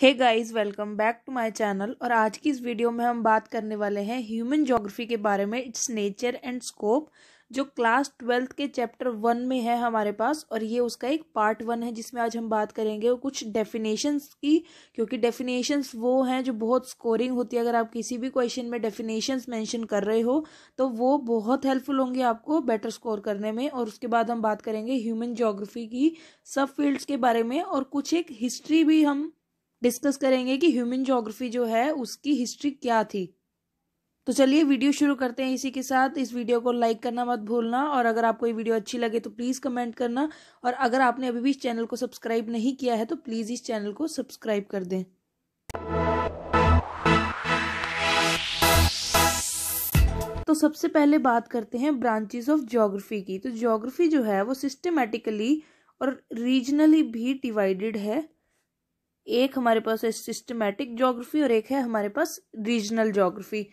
hey guys welcome back to my channel और आज की इस वीडियो में हम बात करने वाले हैं ह्यूमन ज्योग्राफी के बारे में इट्स नेचर एंड स्कोप जो क्लास ट्वेल्थ के चैप्टर वन में है हमारे पास और ये उसका एक पार्ट वन है जिसमें आज हम बात करेंगे कुछ डेफिनेशंस की क्योंकि डेफिनेशंस वो हैं जो बहुत स्कोरिंग होती है अगर आप किसी भी क्वेश्चन में डेफिनेशंस मेंशन कर रहे हो तो वो बहुत हेल्पफुल होंगे आपको बेटर स्कोर करने में और उसके बाद हम बात करेंगे ह्यूमन जोग्राफी की सब फील्ड्स के बारे में और कुछ एक हिस्ट्री भी हम डिस्कस करेंगे कि ह्यूमन जोग्राफी जो है उसकी हिस्ट्री क्या थी तो चलिए वीडियो शुरू करते हैं इसी के साथ इस वीडियो को लाइक करना मत भूलना और अगर आपको ये वीडियो अच्छी लगे तो प्लीज़ कमेंट करना और अगर आपने अभी भी इस चैनल को सब्सक्राइब नहीं किया है तो प्लीज़ इस चैनल को सब्सक्राइब कर दें तो सबसे पहले बात करते हैं ब्रांचेस ऑफ ज्योग्राफी की तो ज्योग्राफी जो है वो सिस्टमेटिकली और रीजनली भी डिवाइडेड है एक हमारे पास है सिस्टमेटिक जोग्राफी और एक है हमारे पास रीजनल जोग्राफी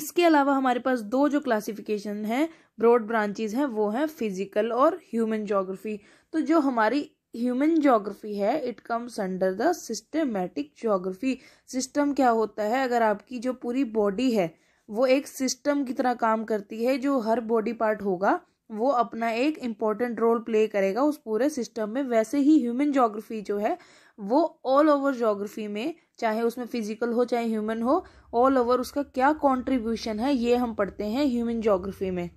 इसके अलावा हमारे पास दो जो क्लासिफिकेशन हैं ब्रॉड ब्रांचेज हैं वो हैं फिजिकल और ह्यूमन जोग्राफी तो जो हमारी ह्यूमन जोग्राफी है it comes under the systematic geography system क्या होता है अगर आपकी जो पूरी बॉडी है वो एक सिस्टम की तरह काम करती है जो हर बॉडी पार्ट होगा वो अपना एक इम्पॉर्टेंट रोल प्ले करेगा उस पूरे सिस्टम में वैसे ही ह्यूमन जोग्राफी जो है वो ऑल ओवर जोग्राफी में चाहे उसमें फिजिकल हो चाहे ह्यूमन हो ऑल ओवर उसका क्या कॉन्ट्रीब्यूशन है ये हम पढ़ते हैं ह्यूमन जोग्राफी में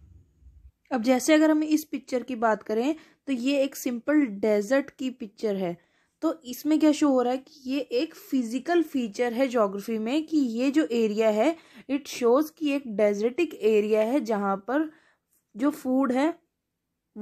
अब जैसे अगर हम इस पिक्चर की बात करें तो ये एक सिंपल डेजर्ट की पिक्चर है तो इसमें क्या शो हो रहा है कि ये एक फिजिकल फीचर है जोग्राफी में कि ये जो एरिया है इट शोज़ कि एक डेजर्टिक एरिया है जहाँ पर जो फूड है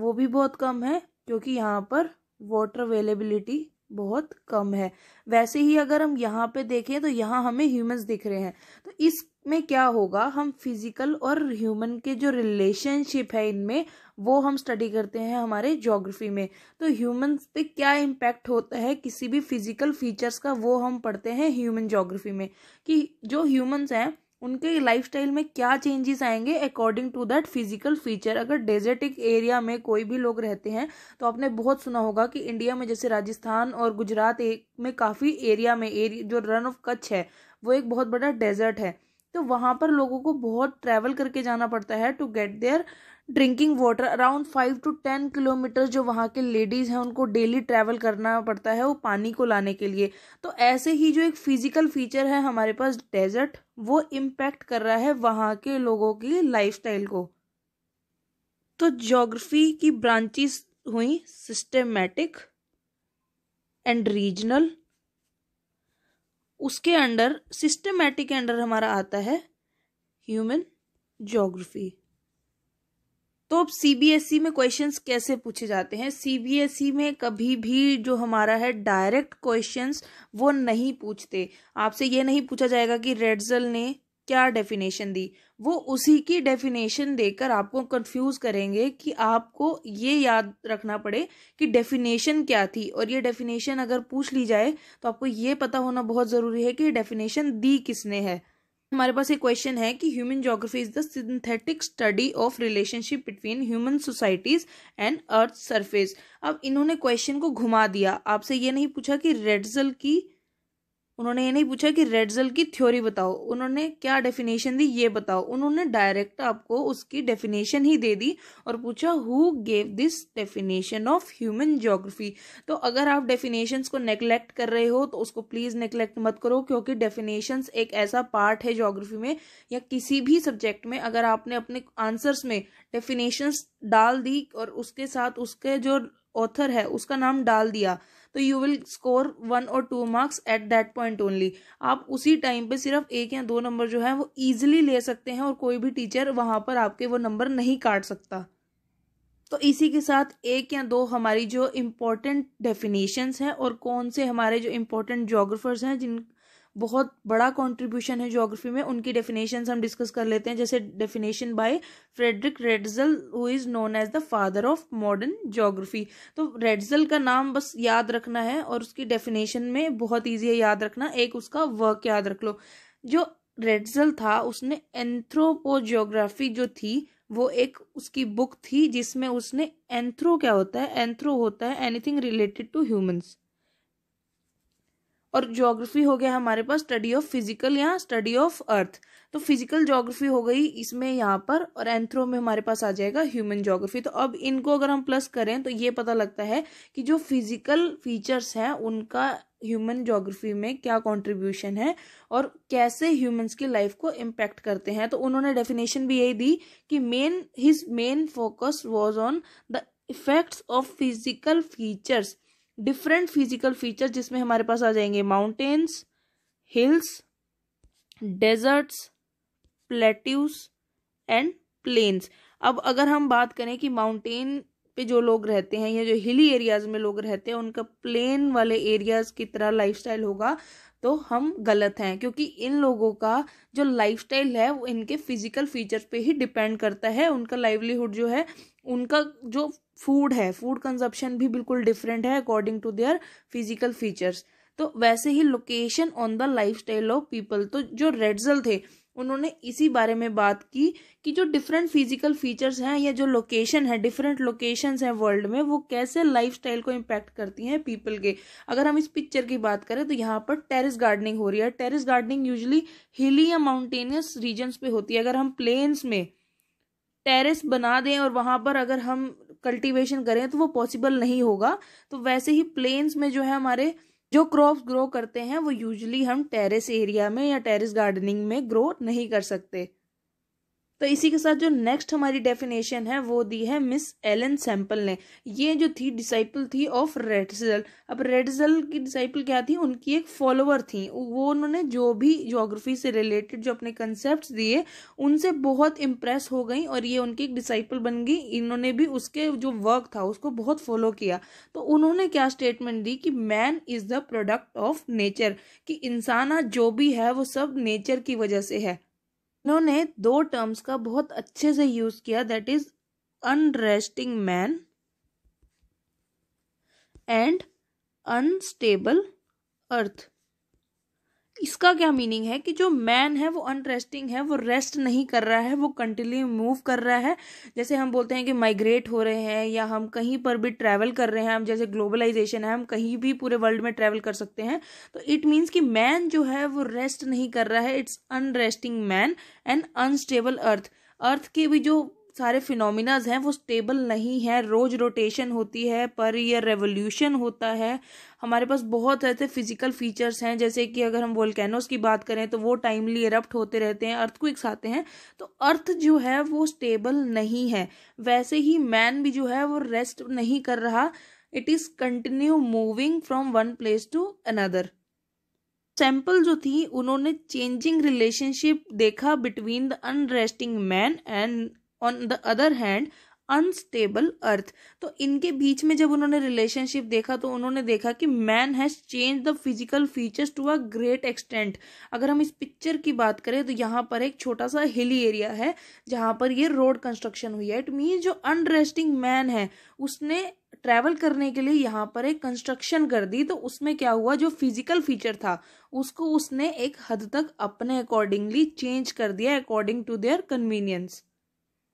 वो भी बहुत कम है क्योंकि यहाँ पर वाटर अवेलेबिलिटी बहुत कम है वैसे ही अगर हम यहाँ पे देखें तो यहाँ हमें ह्यूमंस दिख रहे हैं तो इसमें क्या होगा हम फिजिकल और ह्यूमन के जो रिलेशनशिप है इनमें वो हम स्टडी करते हैं हमारे ज्योग्राफी में तो ह्यूमंस पे क्या इम्पैक्ट होता है किसी भी फिजिकल फीचर्स का वो हम पढ़ते हैं ह्यूमन ज्योग्राफी में कि जो ह्यूमन्स हैं उनके लाइफ में क्या चेंजेस आएंगे according to that physical feature अगर डेजर्टिक एरिया में कोई भी लोग रहते हैं तो आपने बहुत सुना होगा कि इंडिया में जैसे राजस्थान और गुजरात में काफ़ी एरिया में एरिया जो रन ऑफ कच्छ है वो एक बहुत बड़ा डेजर्ट है तो वहाँ पर लोगों को बहुत ट्रैवल करके जाना पड़ता है to get their drinking water around five to ten kilometre जो वहाँ के लेडीज़ हैं उनको डेली ट्रैवल करना पड़ता है वो पानी को लाने के लिए तो ऐसे ही जो एक फिजिकल फीचर है हमारे पास डेजर्ट वो इम्पैक्ट कर रहा है वहाँ के लोगों की लाइफ को तो जोग्राफी की ब्रांचेस हुई सिस्टेमेटिक एंड रीजनल उसके अंडर सिस्टेमेटिक अंडर हमारा आता है ह्यूमन जोग्राफी तो अब सीबीएसई e में क्वेश्चंस कैसे पूछे जाते हैं सीबीएसई e में कभी भी जो हमारा है डायरेक्ट क्वेश्चंस वो नहीं पूछते आपसे ये नहीं पूछा जाएगा कि रेडजल ने क्या डेफिनेशन दी वो उसी की डेफिनेशन देकर आपको कंफ्यूज करेंगे कि आपको ये याद रखना पड़े कि डेफिनेशन क्या थी और ये डेफिनेशन अगर पूछ ली जाए तो आपको ये पता होना बहुत ज़रूरी है कि डेफिनेशन दी किसने है हमारे पास एक क्वेश्चन है कि human geography is the synthetic study of relationship between human societies and earth surface अब इन्होंने क्वेश्चन को घुमा दिया आपसे ये नहीं पूछा कि रेडजल की उन्होंने ये नहीं पूछा कि रेडजल की थ्योरी बताओ उन्होंने क्या डेफिनेशन दी ये बताओ उन्होंने डायरेक्ट आपको उसकी डेफिनेशन ही दे दी और पूछा who gave this definition of human geography तो अगर आप डेफिनेशंस को नेग्लेक्ट कर रहे हो तो उसको प्लीज़ नेग्लेक्ट मत करो क्योंकि डेफिनेशंस एक ऐसा पार्ट है जोग्राफी में या किसी भी सब्जेक्ट में अगर आपने अपने आंसर्स में डेफिनेशंस डाल दी और उसके साथ उसके जो ऑथर है उसका नाम डाल दिया तो यू विल स्कोर वन और two marks at that point only आप उसी टाइम पे सिर्फ एक या दो नंबर जो है वो ईजिली ले सकते हैं और कोई भी टीचर वहाँ पर आपके वो नंबर नहीं काट सकता तो इसी के साथ एक या दो हमारी जो इम्पोर्टेंट डेफिनेशंस हैं और कौन से हमारे जो इम्पोर्टेंट जोग्राफर्स हैं जिन बहुत बड़ा कंट्रीब्यूशन है ज्योग्राफी में उनकी डेफिनेशन हम डिस्कस कर लेते हैं जैसे definition by Friedrich Ratzel who is known as the father of modern geography तो रेडजल का नाम बस याद रखना है और उसकी डेफिनेशन में बहुत ईजी है याद रखना एक उसका वर्क याद रख लो जो रेडजल था उसने एंथ्रोपोजियोग्राफी जो थी वो एक उसकी बुक थी जिसमें उसने एंथ्रो क्या होता है एंथ्रो होता है एनीथिंग रिलेटेड टू ह्यूमंस और जोग्राफी हो गया हमारे पास स्टडी ऑफ फिजिकल या स्टडी ऑफ अर्थ तो फिजिकल जोग्राफी हो गई इसमें यहाँ पर और एंथ्रो में हमारे पास आ जाएगा ह्यूमन जोग्राफी तो अब इनको अगर हम प्लस करें तो ये पता लगता है कि जो फिजिकल फीचर्स हैं उनका ह्यूमन जोग्राफी में क्या कंट्रीब्यूशन है और कैसे ह्यूमंस की लाइफ को इम्पैक्ट करते हैं तो उन्होंने डेफिनेशन भी यही दी कि main his main focus was on the effects of physical features different physical feature जिसमें हमारे पास आ जाएंगे mountains hills deserts plateaus and plains अब अगर हम बात करें कि माउंटेन पे जो लोग रहते हैं या जो हिली एरियाज में लोग रहते हैं उनका प्लेन वाले एरियाज की तरह लाइफस्टाइल होगा तो हम गलत हैं क्योंकि इन लोगों का जो लाइफस्टाइल है वो इनके फिजिकल फीचर्स पे ही डिपेंड करता है उनका लाइवलीहुड जो है उनका जो फूड है फूड कंजप्शन भी बिल्कुल डिफरेंट है according to their physical features तो वैसे ही location on the lifestyle of people तो जो रेडजल थे उन्होंने इसी बारे में बात की कि जो डिफरेंट फिजिकल फीचर्स हैं या जो लोकेशन है डिफरेंट लोकेशंस हैं वर्ल्ड में वो कैसे लाइफस्टाइल को इम्पैक्ट करती हैं पीपल के अगर हम इस पिक्चर की बात करें तो यहाँ पर टेरेस गार्डनिंग हो रही है टेरेस गार्डनिंग यूजली हिली या माउंटेनियस रीजन्स पे होती है अगर हम प्लेन्स में टेरिस बना दें और वहाँ पर अगर हम कल्टिवेशन करें तो वो पॉसिबल नहीं होगा तो वैसे ही प्लेन्स में जो है हमारे जो क्रॉप्स ग्रो करते हैं वो यूजली हम टेरेस एरिया में या टेरेस गार्डनिंग में ग्रो नहीं कर सकते तो इसी के साथ जो नेक्स्ट हमारी डेफिनेशन है वो दी है मिस एलन सैम्पल ने ये जो थी डिसाइपल थी ऑफ रेडजल अब रेडजल की डिसाइपल क्या थी उनकी एक फॉलोअर थी वो उन्होंने जो भी जोग्राफी से रिलेटेड जो अपने कंसेप्ट दिए उनसे बहुत इम्प्रेस हो गई और ये उनकी एक डिसाइपल बन गई इन्होंने भी उसके जो वर्क था उसको बहुत फॉलो किया तो उन्होंने क्या स्टेटमेंट दी कि man is the product of nature कि इंसान आज जो भी है वो सब नेचर की वजह से है इन्होंने दो टर्म्स का बहुत अच्छे से यूज किया that is unresting man and unstable earth इसका क्या मीनिंग है कि जो मैन है वो अनरेस्टिंग है वो रेस्ट नहीं कर रहा है वो कंटिन्यू मूव कर रहा है जैसे हम बोलते हैं कि माइग्रेट हो रहे हैं या हम कहीं पर भी ट्रैवल कर रहे हैं हम जैसे ग्लोबलाइजेशन है हम कहीं भी पूरे वर्ल्ड में ट्रैवल कर सकते हैं तो इट मीन्स कि मैन जो है वो रेस्ट नहीं कर रहा है it's unresting man and unstable earth earth के भी जो सारे फिनोमिनाज हैं वो स्टेबल नहीं है रोज़ रोटेशन होती है पर ईयर रेवोल्यूशन होता है हमारे पास बहुत ऐसे फिजिकल फीचर्स हैं जैसे कि अगर हम वोल्केनोज की बात करें तो वो टाइमली इरप्ट होते रहते हैं अर्थ क्विक्स आते हैं तो अर्थ जो है वो स्टेबल नहीं है वैसे ही मैन भी जो है वो रेस्ट नहीं कर रहा it is continue moving from one place to another sample जो थी उन्होंने चेंजिंग रिलेशनशिप देखा between the unresting man and on the other hand unstable earth तो इनके बीच में जब उन्होंने रिलेशनशिप देखा तो उन्होंने देखा कि man has change the physical features to a great extent अगर हम इस पिक्चर की बात करें तो यहाँ पर एक छोटा सा हिली एरिया है जहाँ पर ये रोड कंस्ट्रक्शन हुई है इट मीन जो अनरेस्टिंग मैन है उसने ट्रैवल करने के लिए यहाँ पर एक कंस्ट्रक्शन कर दी तो उसमें क्या हुआ जो फिजिकल फीचर था उसको उसने एक हद तक अपने अकॉर्डिंगली चेंज कर दिया अकॉर्डिंग टू देयर कन्वीनियंस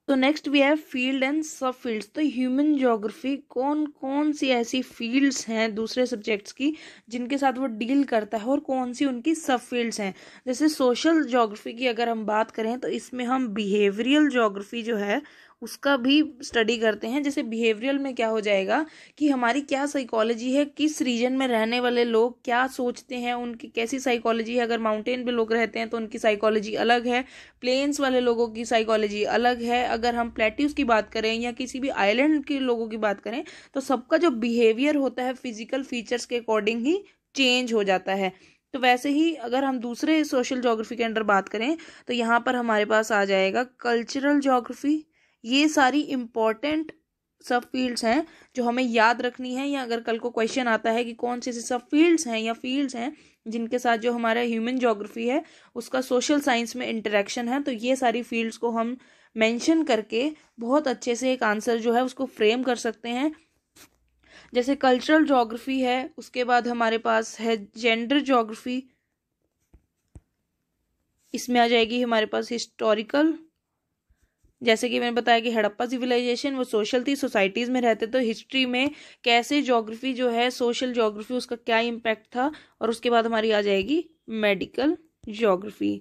तो next we have field and subfields तो ह्यूमन जोग्राफी कौन कौन सी ऐसी फील्ड्स हैं दूसरे सब्जेक्ट्स की जिनके साथ वो डील करता है और कौन सी उनकी सब फील्ड्स हैं जैसे सोशल जोग्राफी की अगर हम बात करें तो इसमें हम बिहेवियरल जोग्राफी जो है उसका भी स्टडी करते हैं जैसे बिहेवियरल में क्या हो जाएगा कि हमारी क्या साइकोलॉजी है किस रीजन में रहने वाले लोग क्या सोचते हैं उनकी कैसी साइकोलॉजी है अगर माउंटेन पे लोग रहते हैं तो उनकी साइकोलॉजी अलग है प्लेन्स वाले लोगों की साइकोलॉजी अलग है अगर हम प्लेट्यूज की बात करें या किसी भी आइलैंड के लोगों की बात करें तो सबका जो बिहेवियर होता है फिजिकल फीचर्स के अकॉर्डिंग ही चेंज हो जाता है तो वैसे ही अगर हम दूसरे सोशल ज्योग्राफी के अंडर बात करें तो यहाँ पर हमारे पास आ जाएगा कल्चरल जोग्राफी ये सारी इम्पॉर्टेंट सब फील्ड्स हैं जो हमें याद रखनी है या अगर कल को क्वेश्चन आता है कि कौन से ऐसे सब फील्ड्स हैं या फील्ड्स हैं जिनके साथ जो हमारा ह्यूमन जोग्राफी है उसका सोशल साइंस में इंटरेक्शन है तो ये सारी फील्ड्स को हम मेंशन करके बहुत अच्छे से एक आंसर जो है उसको फ्रेम कर सकते हैं जैसे कल्चरल जोग्राफी है उसके बाद हमारे पास है जेंडर जोग्राफी इसमें आ जाएगी हमारे पास हिस्टोरिकल जैसे कि मैंने बताया कि हड़प्पा सिविलाइजेशन वो सोशल थी सोसाइटीज़ में रहते तो हिस्ट्री में कैसे जोग्राफी जो है सोशल जोग्राफी उसका क्या इम्पैक्ट था और उसके बाद हमारी आ जाएगी मेडिकल जोग्राफी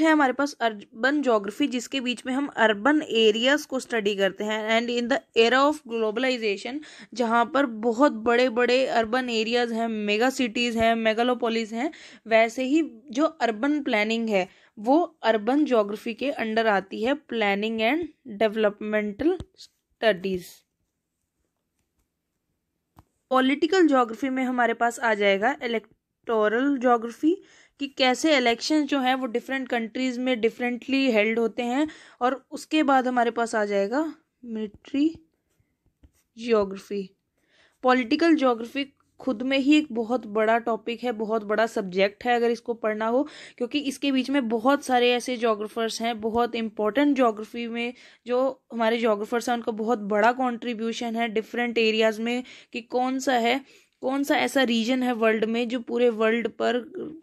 है हमारे पास अर्बन जोग्राफी जिसके बीच में हम अर्बन एरियाज को स्टडी करते हैं and in the era of globalisation जहाँ पर बहुत बड़े बड़े अर्बन एरियाज हैं मेगा सिटीज़ हैं मेगालोपोलिस हैं वैसे ही जो अर्बन प्लानिंग है वो अर्बन जोग्राफी के अंडर आती है planning and developmental studies political geography में हमारे पास आ जाएगा इलेक्टोरल जोग्राफी कि कैसे इलेक्शन जो हैं वो डिफरेंट कंट्रीज़ में डिफरेंटली हेल्ड होते हैं और उसके बाद हमारे पास आ जाएगा मिलिट्री जियोग्राफी पॉलिटिकल जोग्राफी खुद में ही एक बहुत बड़ा टॉपिक है बहुत बड़ा सब्जेक्ट है अगर इसको पढ़ना हो क्योंकि इसके बीच में बहुत सारे ऐसे जोग्राफर्स हैं बहुत इंपॉर्टेंट जोग्राफी में जो हमारे जोग्राफर्स हैं उनका बहुत बड़ा कॉन्ट्रीब्यूशन है डिफरेंट एरियाज़ में कि कौन सा है कौन सा ऐसा रीजन है वर्ल्ड में जो पूरे वर्ल्ड पर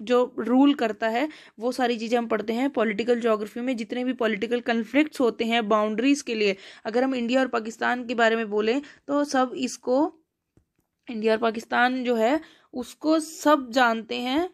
जो रूल करता है वो सारी चीज़ें हम पढ़ते हैं पॉलिटिकल ज्योग्राफी में जितने भी पॉलिटिकल कन्फ्लिक्ट्स होते हैं बाउंड्रीज़ के लिए अगर हम इंडिया और पाकिस्तान के बारे में बोलें तो सब इसको इंडिया और पाकिस्तान जो है उसको सब जानते हैं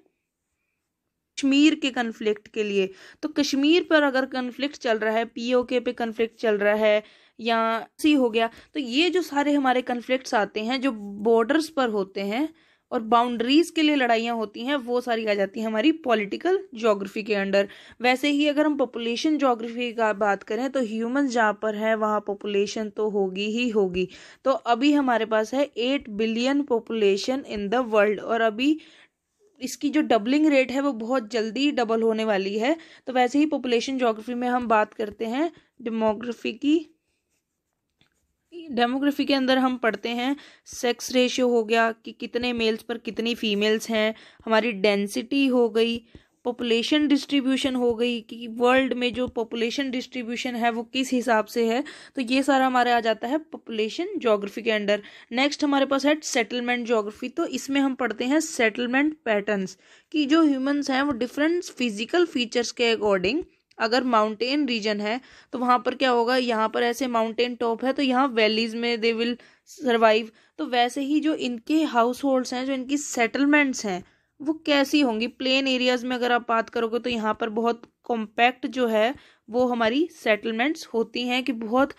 कश्मीर के कन्फ्लिक्ट के लिए तो कश्मीर पर अगर कन्फ्लिक्ट चल रहा है पीओके पे कन्फ्लिक्ट चल रहा है या सी हो गया तो ये जो सारे हमारे कन्फ्लिक्ट आते हैं जो बॉर्डर्स पर होते हैं और बाउंड्रीज के लिए लड़ाइयाँ होती हैं वो सारी आ जाती हैं हमारी पॉलिटिकल जोग्राफी के अंडर वैसे ही अगर हम पॉपुलेशन जोग्राफी का बात करें तो ह्यूमन जहाँ पर है वहाँ पॉपुलेशन तो होगी ही होगी तो अभी हमारे पास है eight billion population in the world और अभी इसकी जो डबलिंग रेट है वो बहुत जल्दी डबल होने वाली है तो वैसे ही पॉपुलेशन जोग्राफी में हम बात करते हैं डेमोग्राफी की डेमोग्राफी के अंदर हम पढ़ते हैं सेक्स रेशियो हो गया कि कितने मेल्स पर कितनी फीमेल्स हैं हमारी डेंसिटी हो गई पॉपुलेशन डिस्ट्रीब्यूशन हो गई कि वर्ल्ड में जो पॉपुलेशन डिस्ट्रीब्यूशन है वो किस हिसाब से है तो ये सारा हमारे आ जाता है पॉपुलेशन जोग्राफी के अंडर नेक्स्ट हमारे पास है सेटलमेंट जोग्राफी तो इसमें हम पढ़ते हैं सेटलमेंट पैटर्न्स कि जो ह्यूमंस हैं वो डिफरेंट फिजिकल फीचर्स के अकॉर्डिंग अगर माउंटेन रीजन है तो वहाँ पर क्या होगा यहाँ पर ऐसे माउंटेन टॉप है तो यहाँ वैलीज में दे विल सर्वाइव तो वैसे ही जो इनके हाउस होल्ड्स हैं जो इनकी सेटलमेंट्स हैं वो कैसी होंगी प्लेन एरियाज में अगर आप बात करोगे तो यहाँ पर बहुत कॉम्पैक्ट जो है वो हमारी सेटलमेंट्स होती हैं कि बहुत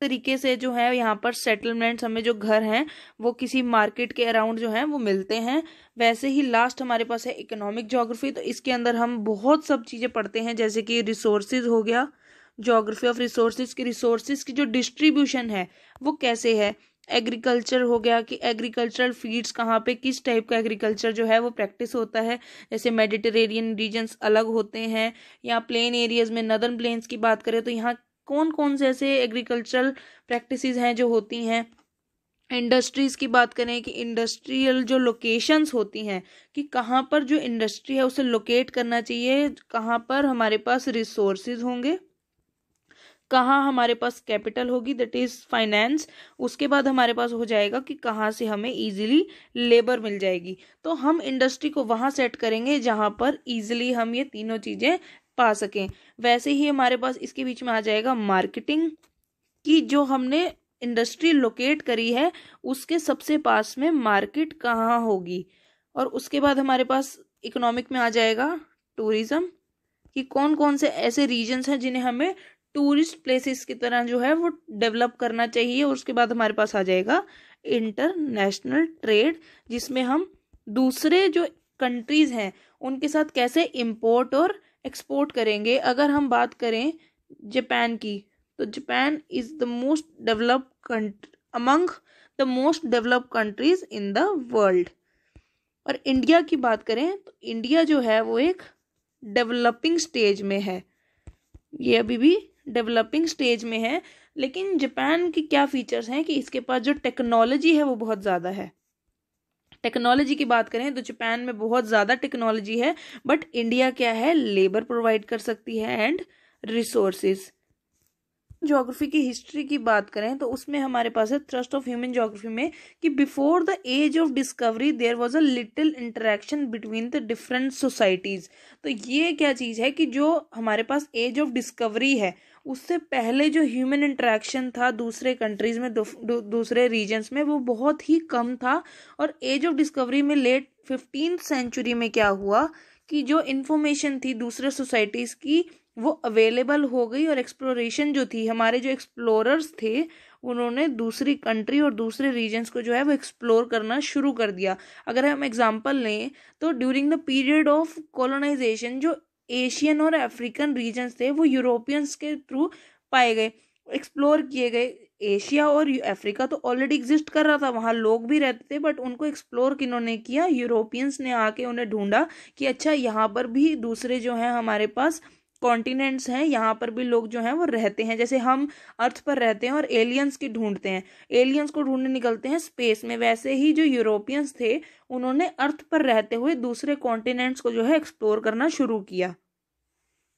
तरीके से जो है यहाँ पर सेटलमेंट्स हमें जो घर हैं वो किसी मार्केट के अराउंड जो हैं वो मिलते हैं वैसे ही लास्ट हमारे पास है इकोनॉमिक जोग्राफी तो इसके अंदर हम बहुत सब चीज़ें पढ़ते हैं जैसे कि रिसोर्सेज हो गया जोग्राफी ऑफ रिसोर्सेज की रिसोर्सेज की जो डिस्ट्रीब्यूशन है वो कैसे है एग्रीकल्चर हो गया कि एग्रीकल्चरल फील्ड्स कहाँ पे किस टाइप का एग्रीकल्चर जो है वो प्रैक्टिस होता है जैसे मेडिटेरेनियन रीजन्स अलग होते हैं या प्लेन एरियाज में नदर प्लेन्स की बात करें तो यहाँ कौन कौन से ऐसे एग्रीकल्चरल प्रैक्टिसेस हैं जो होती हैं इंडस्ट्रीज़ की बात करें कि इंडस्ट्रियल जो लोकेशंस होती हैं कि कहाँ पर जो इंडस्ट्री है उसे लोकेट करना चाहिए कहाँ पर हमारे पास रिसोर्सेज होंगे कहाँ हमारे पास कैपिटल होगी दैट इज़ फाइनेंस उसके बाद हमारे पास हो जाएगा कि कहाँ से हमें इजीली लेबर मिल जाएगी तो हम इंडस्ट्री को वहाँ सेट करेंगे जहाँ पर इजीली हम ये तीनों चीज़ें पा सकें वैसे ही हमारे पास इसके बीच में आ जाएगा मार्केटिंग की जो हमने इंडस्ट्री लोकेट करी है उसके सबसे पास में मार्केट कहाँ होगी और उसके बाद हमारे पास इकोनॉमिक में आ जाएगा टूरिज्म कि कौन कौन से ऐसे रीजन्स हैं जिन्हें हमें टूरिस्ट प्लेसेस की तरह जो है वो डेवलप करना चाहिए और उसके बाद हमारे पास आ जाएगा इंटरनेशनल ट्रेड जिसमें हम दूसरे जो कंट्रीज हैं उनके साथ कैसे इम्पोर्ट और एक्सपोर्ट करेंगे अगर हम बात करें जापान की तो Japan is the most develop country among the most develop countries in the world और इंडिया की बात करें तो इंडिया जो है वो एक डेवलपिंग स्टेज में है ये अभी भी डेवलपिंग स्टेज में है लेकिन जापान के क्या फीचर्स हैं कि इसके पास जो टेक्नोलॉजी है वो बहुत ज़्यादा है टेक्नोलॉजी की बात करें तो जापान में बहुत ज़्यादा टेक्नोलॉजी है बट इंडिया क्या है लेबर प्रोवाइड कर सकती है एंड रिसोर्सेज जोग्राफी की हिस्ट्री की बात करें तो उसमें हमारे पास है ट्रस्ट ऑफ ह्यूमन जोग्राफी में कि before the age of discovery there was a little interaction between the different societies तो ये क्या चीज़ है कि जो हमारे पास एज ऑफ डिस्कवरी है उससे पहले जो ह्यूमन इंट्रैक्शन था दूसरे कंट्रीज़ में दूसरे रीजन्स में वो बहुत ही कम था और एज ऑफ डिस्कवरी में लेट फिफ्टीन सेंचुरी में क्या हुआ कि जो इन्फॉर्मेशन थी दूसरे सोसाइटीज़ की वो अवेलेबल हो गई और एक्सप्लोरेशन जो थी हमारे जो एक्सप्लोरर्स थे उन्होंने दूसरी कंट्री और दूसरे रीजन्स को जो है वो एक्सप्लोर करना शुरू कर दिया अगर हम एग्जांपल लें तो during the period of colonisation जो एशियन और अफ्रीकन रीजन थे वो यूरोपियंस के थ्रू पाए गए एक्सप्लोर किए गए एशिया और अफ्रीका तो ऑलरेडी एग्जिस्ट कर रहा था वहाँ लोग भी रहते थे बट उनको एक्सप्लोर किन्होंने किया यूरोपियंस ने आके उन्हें ढूंढा कि अच्छा यहाँ पर भी दूसरे जो हैं हमारे पास कॉन्टिनेंट्स हैं यहाँ पर भी लोग जो हैं वो रहते हैं जैसे हम अर्थ पर रहते हैं और एलियंस की ढूंढते हैं एलियंस को ढूंढने निकलते हैं स्पेस में वैसे ही जो यूरोपियंस थे उन्होंने अर्थ पर रहते हुए दूसरे कॉन्टिनेंट्स को जो है एक्सप्लोर करना शुरू किया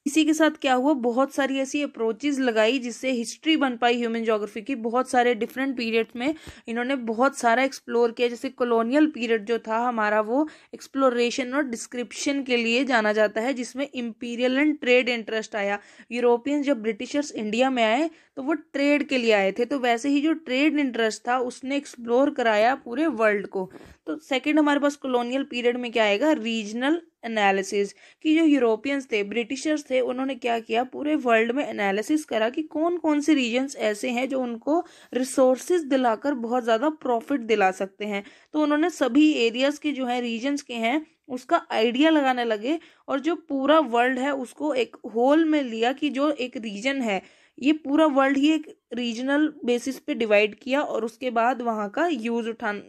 इसी के साथ क्या हुआ बहुत सारी ऐसी अप्रोचेज लगाई जिससे हिस्ट्री बन पाई ह्यूमन जोग्राफी की बहुत सारे डिफरेंट पीरियड्स में इन्होंने बहुत सारा एक्सप्लोर किया जैसे कॉलोनियल पीरियड जो था हमारा वो एक्सप्लोरेशन और डिस्क्रिप्शन के लिए जाना जाता है जिसमें इम्पीरियल एंड ट्रेड इंटरेस्ट आया यूरोपियंस जब ब्रिटिशर्स इंडिया में आए तो वो ट्रेड के लिए आए थे तो वैसे ही जो ट्रेड इंटरेस्ट था उसने एक्सप्लोर कराया पूरे वर्ल्ड को तो सेकेंड हमारे पास कॉलोनियल पीरियड में क्या आएगा रीजनल एनालिसिस कि जो यूरोपियंस थे ब्रिटिशर्स थे उन्होंने क्या किया पूरे वर्ल्ड में एनालिसिस करा कि कौन कौन से रीजन्स ऐसे हैं जो उनको रिसोर्सेज दिलाकर बहुत ज़्यादा प्रॉफिट दिला सकते हैं तो उन्होंने सभी एरियाज़ के जो हैं रीजन्स के हैं उसका आइडिया लगाने लगे और जो पूरा वर्ल्ड है उसको एक होल में लिया कि जो एक रीजन है ये पूरा वर्ल्ड ही एक रीजनल बेसिस पे डिवाइड किया और उसके बाद वहाँ का यूज़ उठान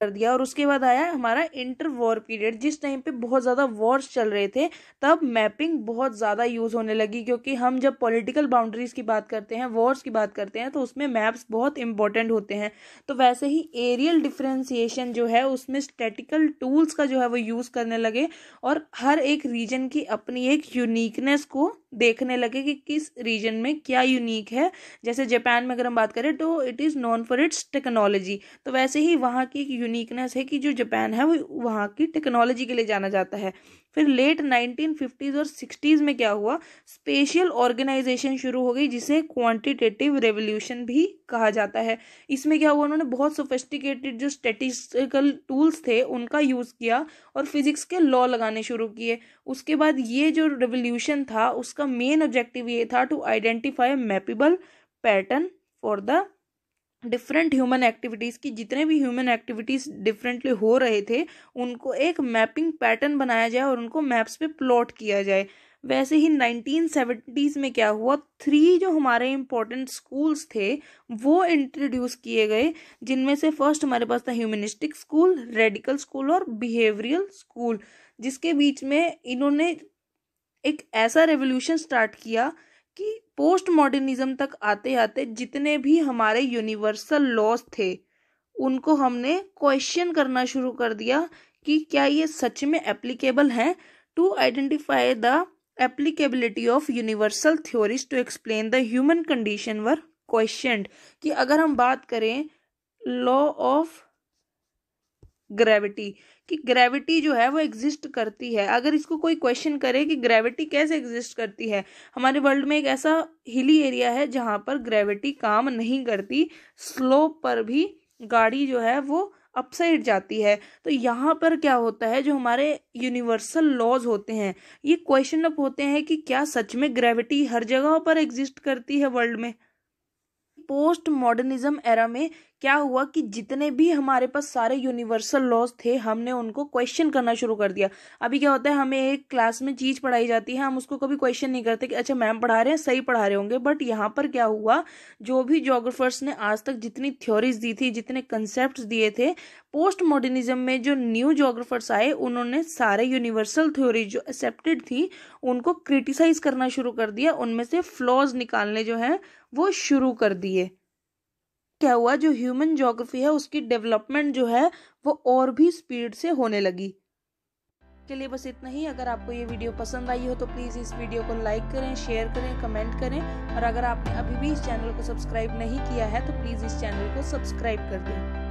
कर दिया और उसके बाद आया हमारा इंटर वॉर पीरियड जिस टाइम पे बहुत ज़्यादा वॉर्स चल रहे थे तब मैपिंग बहुत ज़्यादा यूज़ होने लगी क्योंकि हम जब पॉलिटिकल बाउंड्रीज़ की बात करते हैं वॉर्स की बात करते हैं तो उसमें मैप्स बहुत इंपॉर्टेंट होते हैं तो वैसे ही एरियल डिफ्रेंसीशन जो है उसमें स्टेटिकल टूल्स का जो है वो यूज़ करने लगे और हर एक रीजन की अपनी एक यूनिकनेस को देखने लगे कि किस रीजन में क्या यूनिक है जैसे जापान में अगर हम बात करें तो it is known for its technology तो वैसे ही वहाँ की एक यूनिकनेस है कि जो जापान है वो वहाँ की टेक्नोलॉजी के लिए जाना जाता है फिर लेट 1950s और 60s में क्या हुआ स्पेशल ऑर्गेनाइजेशन शुरू हो गई जिसे क्वांटिटेटिव रेवोल्यूशन भी कहा जाता है इसमें क्या हुआ उन्होंने बहुत सोफिस्टिकेटेड जो स्टेटिस्टिकल टूल्स थे उनका यूज़ किया और फिजिक्स के लॉ लगाने शुरू किए उसके बाद ये जो रेवोल्यूशन था उसका मेन ऑब्जेक्टिव ये था to identify mappable pattern for the different human activities की जितने भी ह्यूमन एक्टिविटीज़ डिफरेंटली हो रहे थे उनको एक मैपिंग पैटर्न बनाया जाए और उनको मैप्स पे प्लॉट किया जाए वैसे ही नाइनटीन सेवेंटीज में क्या हुआ थ्री जो हमारे इम्पोर्टेंट स्कूल्स थे वो इंट्रोड्यूस किए गए जिनमें से फर्स्ट हमारे पास था ह्यूमनिस्टिक स्कूल रेडिकल स्कूल और बिहेवियरल स्कूल जिसके बीच में इन्होंने एक ऐसा रेवोल्यूशन स्टार्ट किया कि पोस्ट मॉडर्निज्म तक आते आते जितने भी हमारे यूनिवर्सल लॉज थे उनको हमने क्वेश्चन करना शुरू कर दिया कि क्या ये सच में एप्लीकेबल हैं to identify the applicability of universal theories to explain the human condition where question कि अगर हम बात करें लॉ ऑफ ग्रेविटी कि ग्रेविटी जो है वो एग्जिस्ट करती है अगर इसको कोई क्वेश्चन करे कि ग्रेविटी कैसे एग्जिस्ट करती है हमारे वर्ल्ड में एक ऐसा हिली एरिया है जहाँ पर ग्रेविटी काम नहीं करती स्लोप पर भी गाड़ी जो है वो अपसाइड जाती है तो यहाँ पर क्या होता है जो हमारे यूनिवर्सल लॉज होते हैं ये क्वेश्चन अप होते हैं कि क्या सच में ग्रेविटी हर जगह पर एग्जिस्ट करती है वर्ल्ड में पोस्ट मॉडर्निज्म एरा में क्या हुआ कि जितने भी हमारे पास सारे यूनिवर्सल लॉज थे हमने उनको क्वेश्चन करना शुरू कर दिया अभी क्या होता है हमें एक क्लास में चीज पढ़ाई जाती है हम उसको कभी क्वेश्चन नहीं करते कि अच्छा मैम पढ़ा रहे हैं सही पढ़ा रहे होंगे बट यहाँ पर क्या हुआ जो भी जोग्राफर्स ने आज तक जितनी थ्योरीज दी थी जितने कंसेप्ट दिए थे पोस्ट मॉडर्निज्म में जो न्यू जोग्राफर्स आए उन्होंने सारे यूनिवर्सल थ्योरी जो एक्सेप्टेड थी उनको क्रिटिसाइज करना शुरू कर दिया उनमें से फ्लॉज निकालने जो हैं वो शुरू कर दिए क्या हुआ जो ह्यूमन जोग्राफी है उसकी डेवलपमेंट जो है वो और भी स्पीड से होने लगी के लिए बस इतना ही अगर आपको ये वीडियो पसंद आई हो तो प्लीज़ इस वीडियो को लाइक करें शेयर करें कमेंट करें और अगर आपने अभी भी इस चैनल को सब्सक्राइब नहीं किया है तो प्लीज़ इस चैनल को सब्सक्राइब कर दें